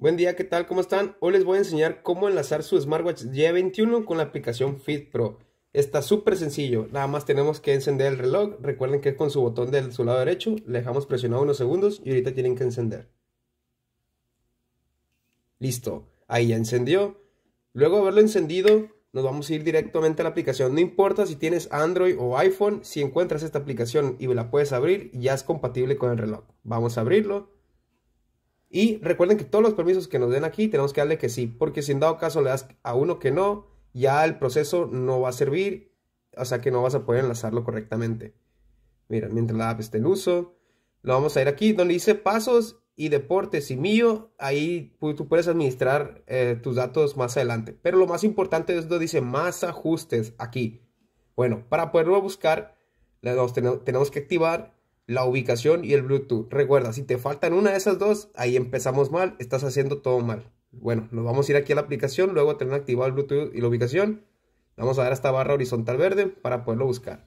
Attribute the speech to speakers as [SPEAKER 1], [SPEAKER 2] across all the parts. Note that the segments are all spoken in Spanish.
[SPEAKER 1] Buen día, ¿qué tal? ¿Cómo están? Hoy les voy a enseñar cómo enlazar su smartwatch g 21 con la aplicación Fit Pro. Está súper sencillo, nada más tenemos que encender el reloj. Recuerden que es con su botón de su lado derecho, le dejamos presionado unos segundos y ahorita tienen que encender. Listo, ahí ya encendió. Luego de haberlo encendido, nos vamos a ir directamente a la aplicación. No importa si tienes Android o iPhone, si encuentras esta aplicación y la puedes abrir, ya es compatible con el reloj. Vamos a abrirlo. Y recuerden que todos los permisos que nos den aquí tenemos que darle que sí, porque si en dado caso le das a uno que no, ya el proceso no va a servir, o sea que no vas a poder enlazarlo correctamente. Mira, mientras la app esté en uso, lo vamos a ir aquí donde dice pasos y deportes y mío, ahí tú puedes administrar eh, tus datos más adelante. Pero lo más importante es donde dice más ajustes aquí. Bueno, para poderlo buscar, tenemos que activar la ubicación y el Bluetooth. Recuerda, si te faltan una de esas dos, ahí empezamos mal, estás haciendo todo mal. Bueno, nos vamos a ir aquí a la aplicación, luego tener activado el Bluetooth y la ubicación. Vamos a dar esta barra horizontal verde para poderlo buscar.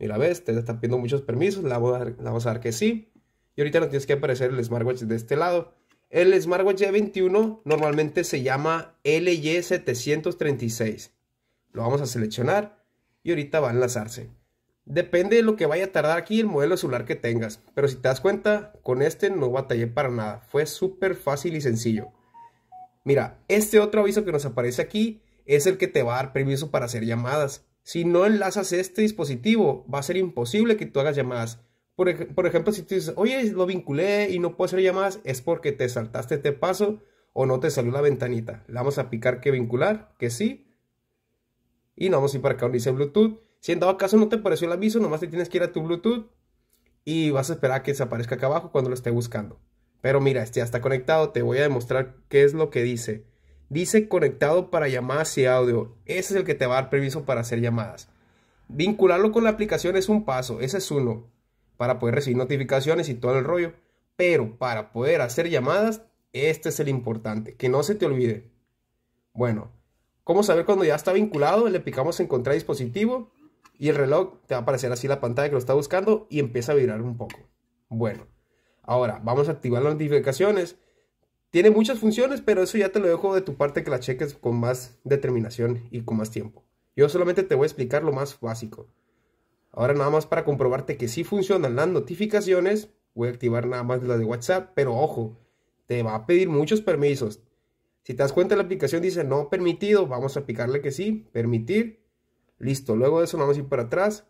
[SPEAKER 1] Mira, ves, te está pidiendo muchos permisos, la vamos, a dar, que sí. Y ahorita nos tienes que aparecer el smartwatch de este lado. El smartwatch de 21 normalmente se llama LY736. Lo vamos a seleccionar y ahorita va a enlazarse. Depende de lo que vaya a tardar aquí el modelo celular que tengas, pero si te das cuenta, con este no batallé para nada, fue súper fácil y sencillo. Mira, este otro aviso que nos aparece aquí es el que te va a dar permiso para hacer llamadas. Si no enlazas este dispositivo, va a ser imposible que tú hagas llamadas. Por, ejemplo, si tú dices, oye, lo vinculé y no puedo hacer llamadas, es porque te saltaste este paso o no te salió la ventanita. Le vamos a picar que vincular, que sí. Y no vamos a ir para acá donde dice Bluetooth si en dado caso no te apareció el aviso, nomás te tienes que ir a tu Bluetooth y vas a esperar a que desaparezca acá abajo cuando lo esté buscando. Pero mira, este ya está conectado, te voy a demostrar qué es lo que dice. Dice conectado para llamadas y audio. Ese es el que te va a dar permiso para hacer llamadas. Vincularlo con la aplicación es un paso, ese es uno, para poder recibir notificaciones y todo el rollo. Pero para poder hacer llamadas, este es el importante, que no se te olvide. Bueno, ¿cómo saber cuando ya está vinculado? Le picamos encontrar dispositivo y el reloj te va a aparecer así la pantalla que lo está buscando y empieza a vibrar un poco. Bueno, ahora vamos a activar las notificaciones. Tiene muchas funciones, pero eso ya te lo dejo de tu parte que la cheques con más determinación y con más tiempo. Yo solamente te voy a explicar lo más básico. Ahora nada más para comprobarte que sí funcionan las notificaciones, voy a activar nada más las de WhatsApp, pero ojo, te va a pedir muchos permisos. Si te das cuenta la aplicación dice no permitido, vamos a picarle que sí, permitir Listo, luego de eso vamos a ir para atrás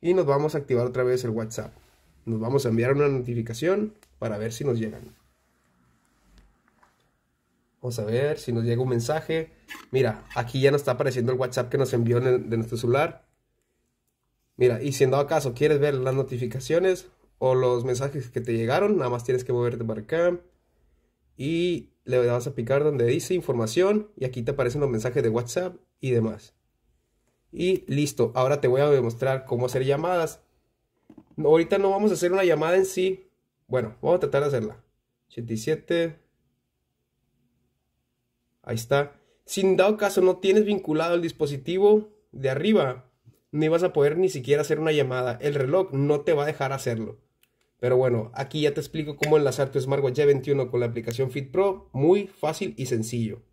[SPEAKER 1] y nos vamos a activar otra vez el WhatsApp. Nos vamos a enviar una notificación para ver si nos llegan. Vamos a ver si nos llega un mensaje. Mira, aquí ya nos está apareciendo el WhatsApp que nos envió de nuestro celular. Mira, y si en dado caso quieres ver las notificaciones o los mensajes que te llegaron, nada más tienes que moverte para acá. Y le vas a picar donde dice información y aquí te aparecen los mensajes de WhatsApp y demás. Y listo, ahora te voy a demostrar cómo hacer llamadas. ahorita no vamos a hacer una llamada en sí. Bueno, vamos a tratar de hacerla. 87. Ahí está. Sin dado caso no tienes vinculado el dispositivo de arriba, ni vas a poder ni siquiera hacer una llamada. El reloj no te va a dejar hacerlo. Pero bueno, aquí ya te explico cómo enlazar tu smartwatch 21 e con la aplicación Fit Pro. Muy fácil y sencillo.